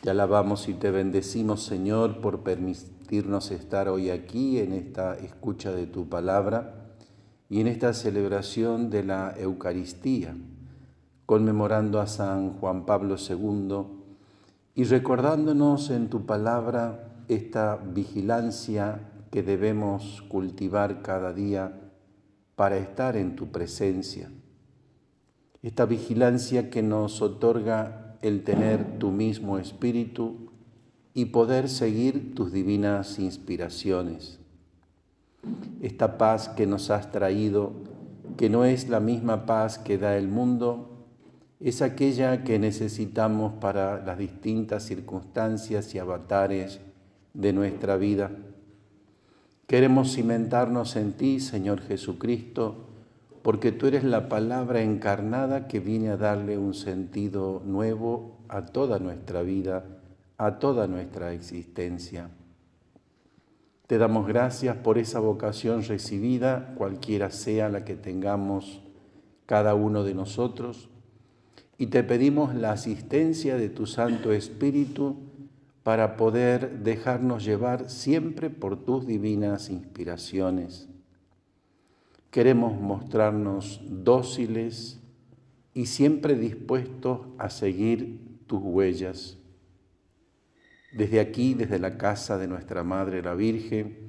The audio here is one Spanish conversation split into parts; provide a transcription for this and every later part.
Te alabamos y te bendecimos, Señor, por permitirnos estar hoy aquí en esta escucha de tu palabra y en esta celebración de la Eucaristía, conmemorando a San Juan Pablo II y recordándonos en tu palabra esta vigilancia que debemos cultivar cada día para estar en tu presencia. Esta vigilancia que nos otorga el tener tu mismo espíritu y poder seguir tus divinas inspiraciones. Esta paz que nos has traído, que no es la misma paz que da el mundo, es aquella que necesitamos para las distintas circunstancias y avatares de nuestra vida. Queremos cimentarnos en ti, Señor Jesucristo, porque tú eres la palabra encarnada que viene a darle un sentido nuevo a toda nuestra vida, a toda nuestra existencia. Te damos gracias por esa vocación recibida, cualquiera sea la que tengamos cada uno de nosotros, y te pedimos la asistencia de tu Santo Espíritu para poder dejarnos llevar siempre por tus divinas inspiraciones queremos mostrarnos dóciles y siempre dispuestos a seguir tus huellas. Desde aquí, desde la casa de nuestra Madre la Virgen,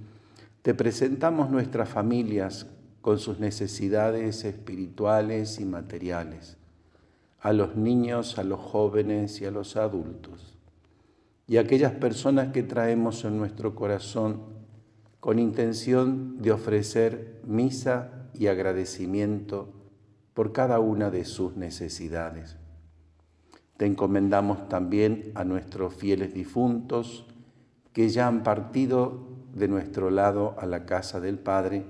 te presentamos nuestras familias con sus necesidades espirituales y materiales, a los niños, a los jóvenes y a los adultos, y a aquellas personas que traemos en nuestro corazón con intención de ofrecer misa y agradecimiento por cada una de sus necesidades. Te encomendamos también a nuestros fieles difuntos que ya han partido de nuestro lado a la casa del Padre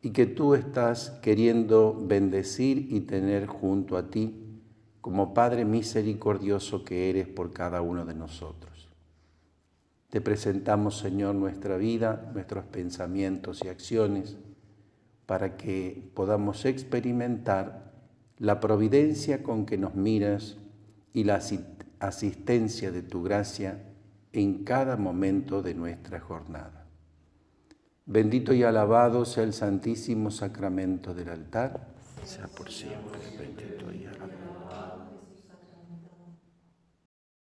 y que tú estás queriendo bendecir y tener junto a ti como Padre misericordioso que eres por cada uno de nosotros. Te presentamos, Señor, nuestra vida, nuestros pensamientos y acciones, para que podamos experimentar la providencia con que nos miras y la asistencia de tu gracia en cada momento de nuestra jornada. Bendito y alabado sea el santísimo sacramento del altar, sea por siempre bendito y alabado